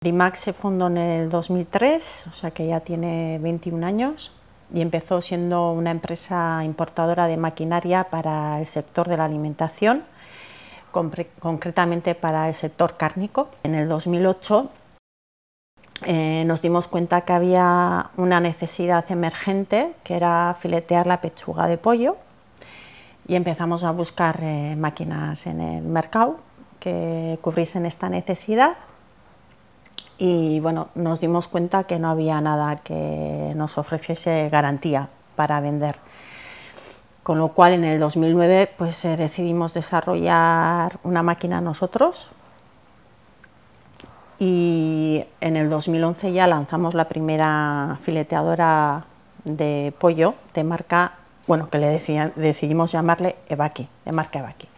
DIMAX se fundó en el 2003, o sea que ya tiene 21 años y empezó siendo una empresa importadora de maquinaria para el sector de la alimentación, concretamente para el sector cárnico. En el 2008 eh, nos dimos cuenta que había una necesidad emergente, que era filetear la pechuga de pollo, y empezamos a buscar eh, máquinas en el mercado que cubriesen esta necesidad y bueno, nos dimos cuenta que no había nada que nos ofreciese garantía para vender. Con lo cual en el 2009 pues, eh, decidimos desarrollar una máquina nosotros y en el 2011 ya lanzamos la primera fileteadora de pollo de marca, bueno, que le decidimos llamarle Evaki, de marca Ebaqui.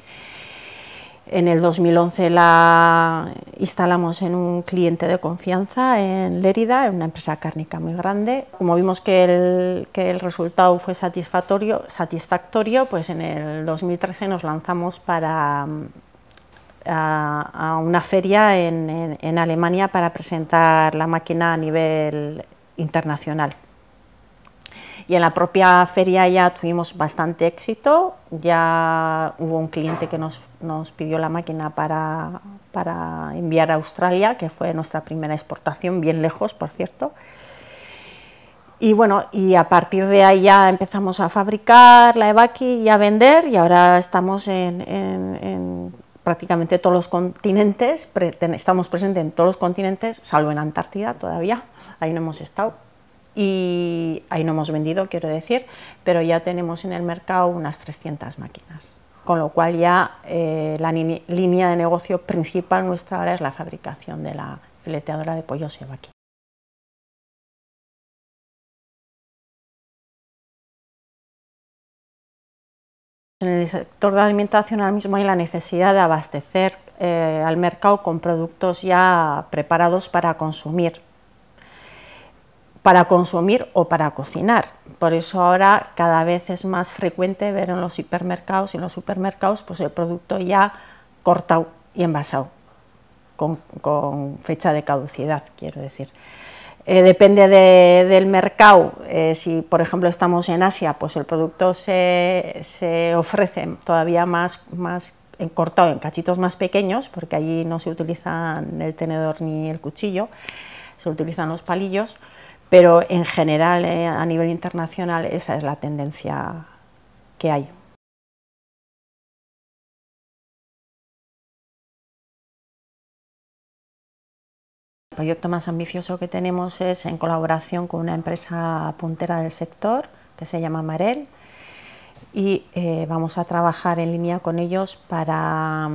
En el 2011 la instalamos en un cliente de confianza en Lérida, en una empresa cárnica muy grande. Como vimos que el, resultado fue satisfactorio, satisfactorio, pues en el 2013 nos lanzamos para mm, a, una feria en Alemania para presentar la máquina a nivel internacional. Y en la propia feria ya tuvimos bastante éxito, ya hubo un cliente que nos, nos pidió la máquina para, para, enviar a Australia, que fue nuestra primera exportación, bien lejos, por cierto. Y bueno, y a partir de ahí ya empezamos a fabricar la Evaki y a vender, y ahora estamos en, prácticamente todos los continentes, estamos presentes en todos los continentes, salvo en Antártida todavía, ahí no hemos estado. Y ahí, no hemos vendido, quiero decir, pero ya tenemos en el mercado unas 300 máquinas. Con lo cual ya eh, la línea de negocio principal nuestra ahora es la fabricación de la fileteadora de pollo se aquí. En el sector de alimentación ahora mismo hay la necesidad de abastecer eh, al mercado con productos ya preparados para consumir, para consumir o para cocinar. Por eso ahora cada vez es más frecuente ver en los hipermercados y en los supermercados pues el producto ya cortado y envasado, con, fecha de caducidad, quiero decir. Eh, depende del mercado, eh, si por ejemplo estamos en Asia, pues el producto se, se ofrece todavía más, más en cortado en cachitos más pequeños, porque allí no se utilizan el tenedor ni el cuchillo, se utilizan los palillos. Pero en general, eh, a nivel internacional, esa es la tendencia que hay. El proyecto más ambicioso que tenemos es en colaboración con una empresa puntera del sector que se llama Marel y eh, vamos a trabajar en línea con ellos para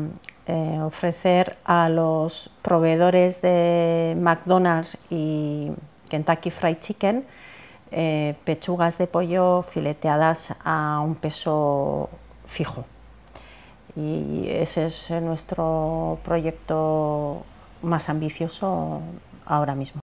eh, ofrecer a los proveedores de McDonald's y Kentucky Fried Chicken, eh, pechugas de pollo fileteadas a un peso fijo. Y ese es eh, nuestro proyecto más ambicioso ahora mismo.